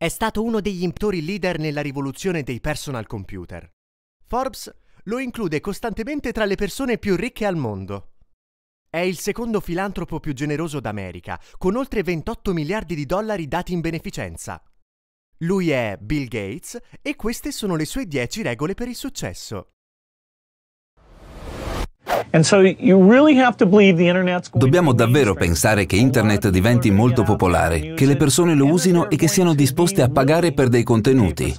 È stato uno degli imptori leader nella rivoluzione dei personal computer. Forbes lo include costantemente tra le persone più ricche al mondo. È il secondo filantropo più generoso d'America, con oltre 28 miliardi di dollari dati in beneficenza. Lui è Bill Gates e queste sono le sue 10 regole per il successo. Dobbiamo davvero pensare che Internet diventi molto popolare, che le persone lo usino e che siano disposte a pagare per dei contenuti.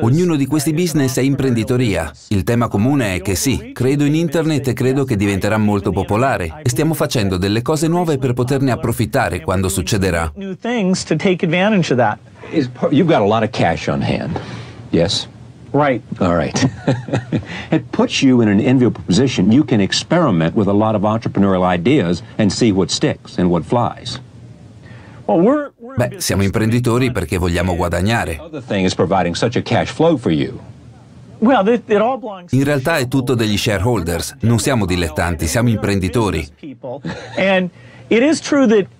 Ognuno di questi business è imprenditoria. Il tema comune è che sì, credo in Internet e credo che diventerà molto popolare e stiamo facendo delle cose nuove per poterne approfittare quando succederà. You've got a lot of cash on hand. Yes. Right. All right. it puts you in an enviable position. You can experiment with a lot of entrepreneurial ideas and see what sticks and what flies. Beh, siamo imprenditori perché vogliamo guadagnare. In realtà è tutto degli shareholders, non siamo dilettanti, siamo imprenditori.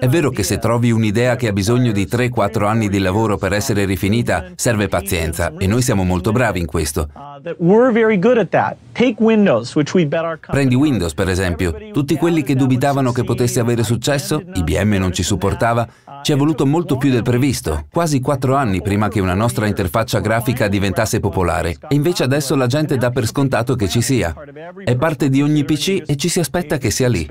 È vero che se trovi un'idea che ha bisogno di 3-4 anni di lavoro per essere rifinita, serve pazienza e noi siamo molto bravi in questo. Uh, Prendi Windows per esempio, tutti quelli che dubitavano che potesse avere successo, IBM non ci supportava, ci è voluto molto più del previsto, quasi quattro anni prima che una nostra interfaccia grafica diventasse popolare, e invece adesso la gente dà per scontato che ci sia. È parte di ogni PC e ci si aspetta che sia lì.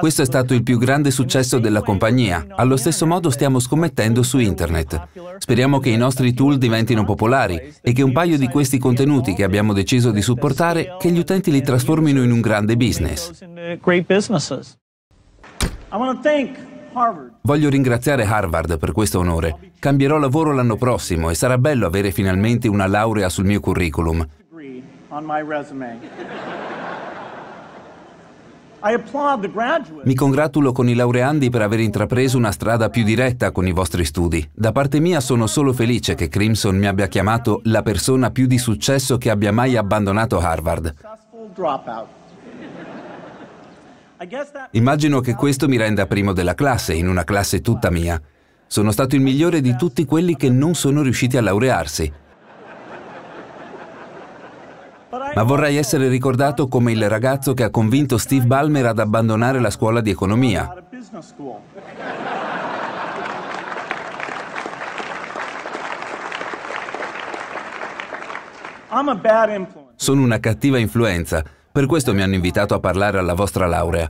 Questo è stato il più grande successo della compagnia. Allo stesso modo stiamo scommettendo su internet. Speriamo che i nostri tool diventino popolari e che un paio di questi contenuti che abbiamo deciso di supportare, che gli utenti li trasformino in un grande business. Voglio ringraziare Harvard per questo onore. Cambierò lavoro l'anno prossimo e sarà bello avere finalmente una laurea sul mio curriculum. Mi congratulo con i laureandi per aver intrapreso una strada più diretta con i vostri studi. Da parte mia sono solo felice che Crimson mi abbia chiamato la persona più di successo che abbia mai abbandonato Harvard. Immagino che questo mi renda primo della classe, in una classe tutta mia. Sono stato il migliore di tutti quelli che non sono riusciti a laurearsi. Ma vorrei essere ricordato come il ragazzo che ha convinto Steve Balmer ad abbandonare la scuola di economia. Sono una cattiva influenza, per questo mi hanno invitato a parlare alla vostra laurea.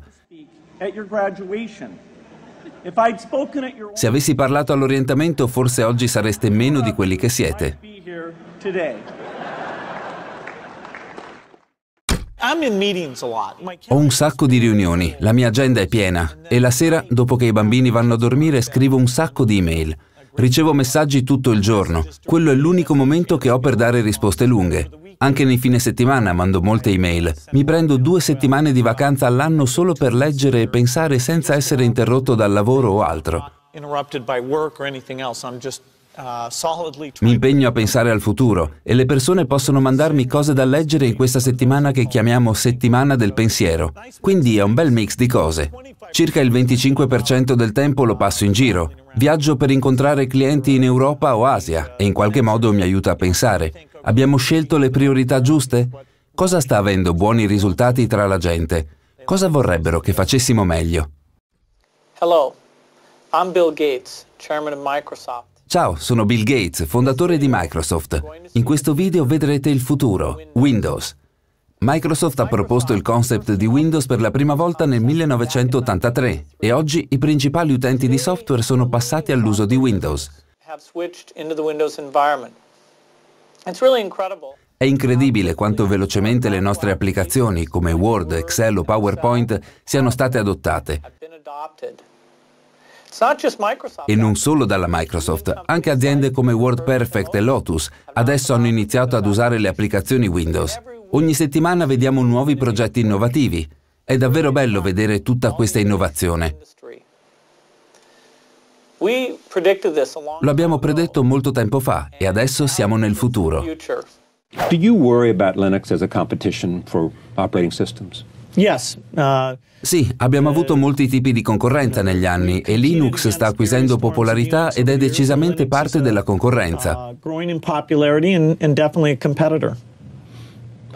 Se avessi parlato all'orientamento, forse oggi sareste meno di quelli che siete. Ho un sacco di riunioni, la mia agenda è piena e la sera, dopo che i bambini vanno a dormire, scrivo un sacco di email. Ricevo messaggi tutto il giorno. Quello è l'unico momento che ho per dare risposte lunghe. Anche nei fine settimana mando molte email. Mi prendo due settimane di vacanza all'anno solo per leggere e pensare senza essere interrotto dal lavoro o altro. Uh, mi impegno a pensare al futuro e le persone possono mandarmi cose da leggere in questa settimana che chiamiamo settimana del pensiero. Quindi è un bel mix di cose. Circa il 25% del tempo lo passo in giro. Viaggio per incontrare clienti in Europa o Asia e in qualche modo mi aiuta a pensare. Abbiamo scelto le priorità giuste? Cosa sta avendo buoni risultati tra la gente? Cosa vorrebbero che facessimo meglio? Hello, I'm Bill Gates, chairman of Microsoft. Ciao, sono Bill Gates, fondatore di Microsoft. In questo video vedrete il futuro, Windows. Microsoft ha proposto il concept di Windows per la prima volta nel 1983 e oggi i principali utenti di software sono passati all'uso di Windows. È incredibile quanto velocemente le nostre applicazioni come Word, Excel o PowerPoint siano state adottate. E non solo dalla Microsoft, anche aziende come WordPerfect e Lotus adesso hanno iniziato ad usare le applicazioni Windows. Ogni settimana vediamo nuovi progetti innovativi. È davvero bello vedere tutta questa innovazione. Lo abbiamo predetto molto tempo fa e adesso siamo nel futuro. Sì, abbiamo avuto molti tipi di concorrenza negli anni e Linux sta acquisendo popolarità ed è decisamente parte della concorrenza.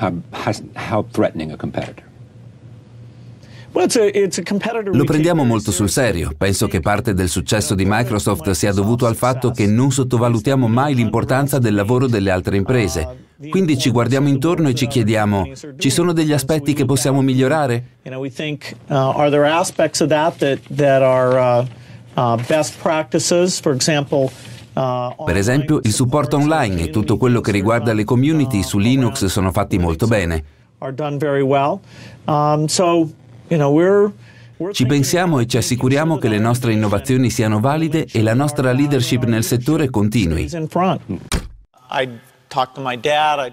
Uh, how, how threatening a competitor. Lo prendiamo molto sul serio. Penso che parte del successo di Microsoft sia dovuto al fatto che non sottovalutiamo mai l'importanza del lavoro delle altre imprese. Quindi ci guardiamo intorno e ci chiediamo, ci sono degli aspetti che possiamo migliorare? Per esempio, il supporto online e tutto quello che riguarda le community su Linux sono fatti molto bene. Um, ci pensiamo e ci assicuriamo che le nostre innovazioni siano valide e la nostra leadership nel settore continui.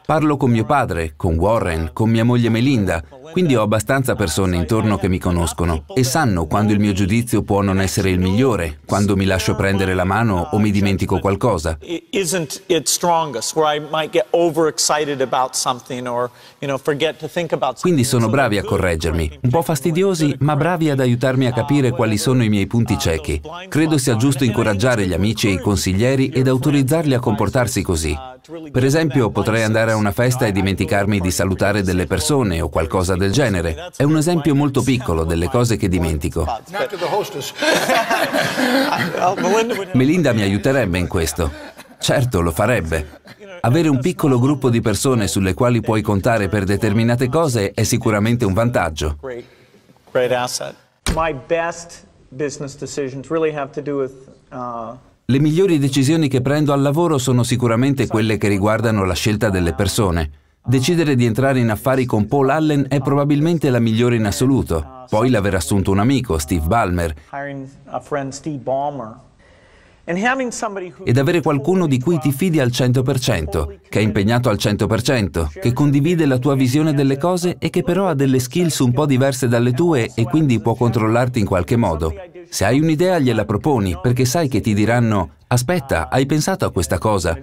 Parlo con mio padre, con Warren, con mia moglie Melinda, quindi ho abbastanza persone intorno che mi conoscono e sanno quando il mio giudizio può non essere il migliore, quando mi lascio prendere la mano o mi dimentico qualcosa. Quindi sono bravi a correggermi, un po' fastidiosi, ma bravi ad aiutarmi a capire quali sono i miei punti ciechi. Credo sia giusto incoraggiare gli amici e i consiglieri ed autorizzarli a comportarsi così. Per esempio, potrei andare a una festa e dimenticarmi di salutare delle persone o qualcosa del genere. È un esempio molto piccolo delle cose che dimentico. Melinda mi aiuterebbe in questo. Certo, lo farebbe. Avere un piccolo gruppo di persone sulle quali puoi contare per determinate cose è sicuramente un vantaggio. My best business decisions really have to do with uh, le migliori decisioni che prendo al lavoro sono sicuramente quelle che riguardano la scelta delle persone. Decidere di entrare in affari con Paul Allen è probabilmente la migliore in assoluto. Poi l'aver assunto un amico, Steve Ballmer. Ed avere qualcuno di cui ti fidi al 100%, che è impegnato al 100%, che condivide la tua visione delle cose e che però ha delle skills un po' diverse dalle tue e quindi può controllarti in qualche modo. Se hai un'idea gliela proponi perché sai che ti diranno aspetta, hai pensato a questa cosa?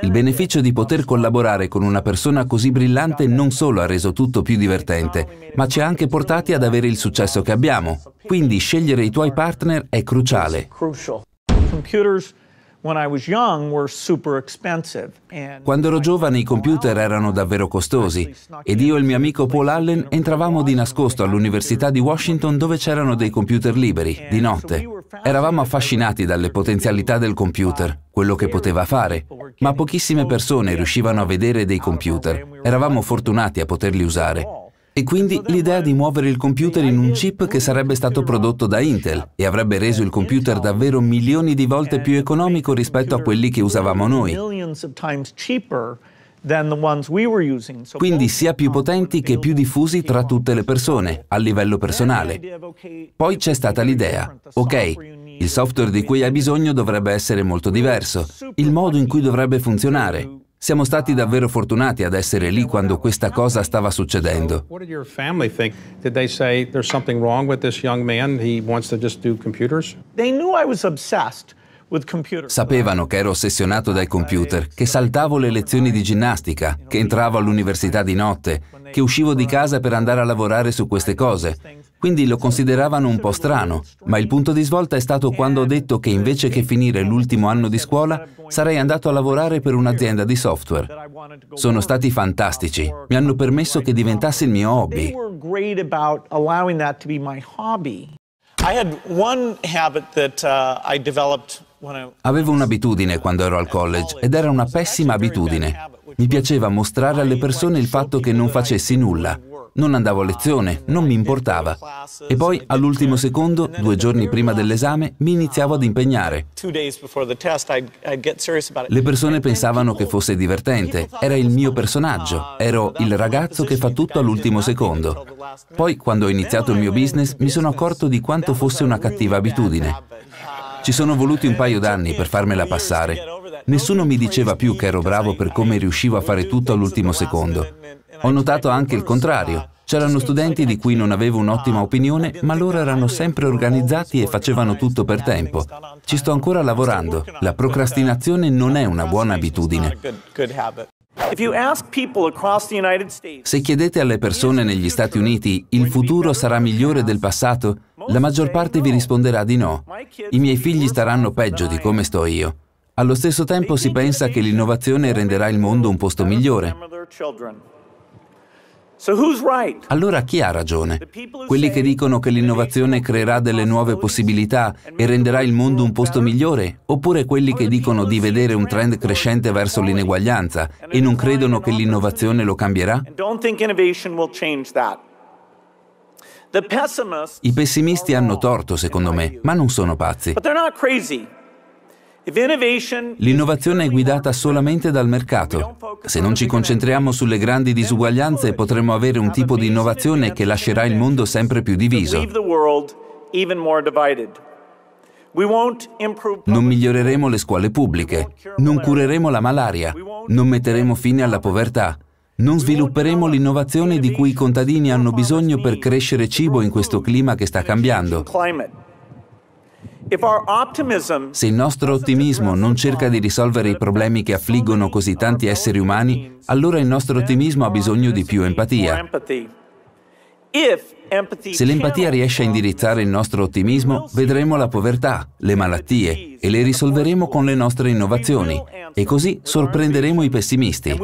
Il beneficio di poter collaborare con una persona così brillante non solo ha reso tutto più divertente, ma ci ha anche portati ad avere il successo che abbiamo. Quindi scegliere i tuoi partner è cruciale. Quando ero giovane i computer erano davvero costosi ed io e il mio amico Paul Allen entravamo di nascosto all'Università di Washington dove c'erano dei computer liberi, di notte. Eravamo affascinati dalle potenzialità del computer, quello che poteva fare, ma pochissime persone riuscivano a vedere dei computer. Eravamo fortunati a poterli usare. E quindi l'idea di muovere il computer in un chip che sarebbe stato prodotto da Intel e avrebbe reso il computer davvero milioni di volte più economico rispetto a quelli che usavamo noi. Quindi sia più potenti che più diffusi tra tutte le persone, a livello personale. Poi c'è stata l'idea, ok, il software di cui hai bisogno dovrebbe essere molto diverso, il modo in cui dovrebbe funzionare, siamo stati davvero fortunati ad essere lì quando questa cosa stava succedendo. Sapevano che ero ossessionato dai computer, che saltavo le lezioni di ginnastica, che entravo all'università di notte, che uscivo di casa per andare a lavorare su queste cose quindi lo consideravano un po' strano, ma il punto di svolta è stato quando ho detto che invece che finire l'ultimo anno di scuola sarei andato a lavorare per un'azienda di software. Sono stati fantastici, mi hanno permesso che diventasse il mio hobby. Uh, Avevo un'abitudine quando ero al college ed era una pessima abitudine. Mi piaceva mostrare alle persone il fatto che non facessi nulla, non andavo a lezione, non mi importava. E poi, all'ultimo secondo, due giorni prima dell'esame, mi iniziavo ad impegnare. Le persone pensavano che fosse divertente, era il mio personaggio, ero il ragazzo che fa tutto all'ultimo secondo. Poi, quando ho iniziato il mio business, mi sono accorto di quanto fosse una cattiva abitudine. Ci sono voluti un paio d'anni per farmela passare. Nessuno mi diceva più che ero bravo per come riuscivo a fare tutto all'ultimo secondo. Ho notato anche il contrario. C'erano studenti di cui non avevo un'ottima opinione, ma loro erano sempre organizzati e facevano tutto per tempo. Ci sto ancora lavorando. La procrastinazione non è una buona abitudine. Se chiedete alle persone negli Stati Uniti il futuro sarà migliore del passato, la maggior parte vi risponderà di no. I miei figli staranno peggio di come sto io. Allo stesso tempo si pensa che l'innovazione renderà il mondo un posto migliore. Allora chi ha ragione? Quelli che dicono che l'innovazione creerà delle nuove possibilità e renderà il mondo un posto migliore? Oppure quelli che dicono di vedere un trend crescente verso l'ineguaglianza e non credono che l'innovazione lo cambierà? I pessimisti hanno torto, secondo me, ma non sono pazzi. L'innovazione è guidata solamente dal mercato. Se non ci concentriamo sulle grandi disuguaglianze potremo avere un tipo di innovazione che lascerà il mondo sempre più diviso. Non miglioreremo le scuole pubbliche, non cureremo la malaria, non metteremo fine alla povertà, non svilupperemo l'innovazione di cui i contadini hanno bisogno per crescere cibo in questo clima che sta cambiando. Se il nostro ottimismo non cerca di risolvere i problemi che affliggono così tanti esseri umani, allora il nostro ottimismo ha bisogno di più empatia. Se l'empatia riesce a indirizzare il nostro ottimismo, vedremo la povertà, le malattie e le risolveremo con le nostre innovazioni e così sorprenderemo i pessimisti.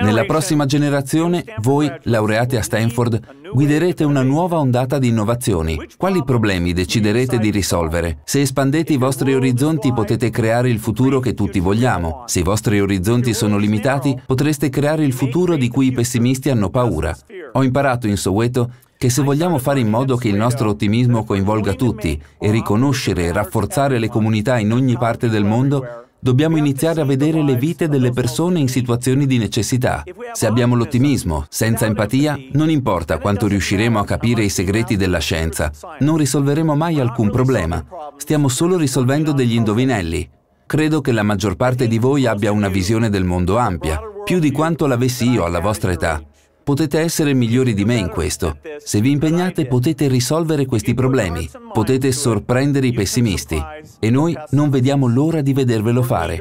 Nella prossima generazione, voi, laureati a Stanford, guiderete una nuova ondata di innovazioni. Quali problemi deciderete di risolvere? Se espandete i vostri orizzonti potete creare il futuro che tutti vogliamo. Se i vostri orizzonti sono limitati, potreste creare il futuro di cui i pessimisti hanno paura. Ho imparato in Soweto che se vogliamo fare in modo che il nostro ottimismo coinvolga tutti e riconoscere e rafforzare le comunità in ogni parte del mondo, dobbiamo iniziare a vedere le vite delle persone in situazioni di necessità. Se abbiamo l'ottimismo, senza empatia, non importa quanto riusciremo a capire i segreti della scienza, non risolveremo mai alcun problema. Stiamo solo risolvendo degli indovinelli. Credo che la maggior parte di voi abbia una visione del mondo ampia, più di quanto l'avessi io alla vostra età. Potete essere migliori di me in questo. Se vi impegnate potete risolvere questi problemi, potete sorprendere i pessimisti e noi non vediamo l'ora di vedervelo fare.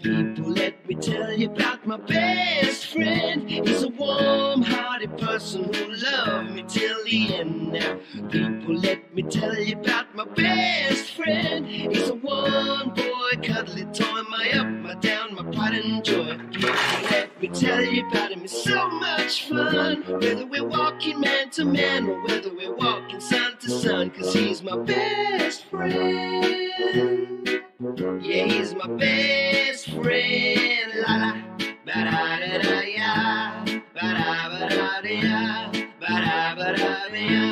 People, let me tell you about my best friend. He's a warm hearted person who loved me till the end. people, let me tell you about my best friend. He's a warm boy, cuddly toy, my up, my down, my pot and joy. tell you about him. It's so much fun. Whether we're walking man to man or whether we're walking sun to sun, cause he's my best friend. Yeah, he's my best friend. La la, ba da da da ya, ba da ba da da ya, ba da ba da da ya.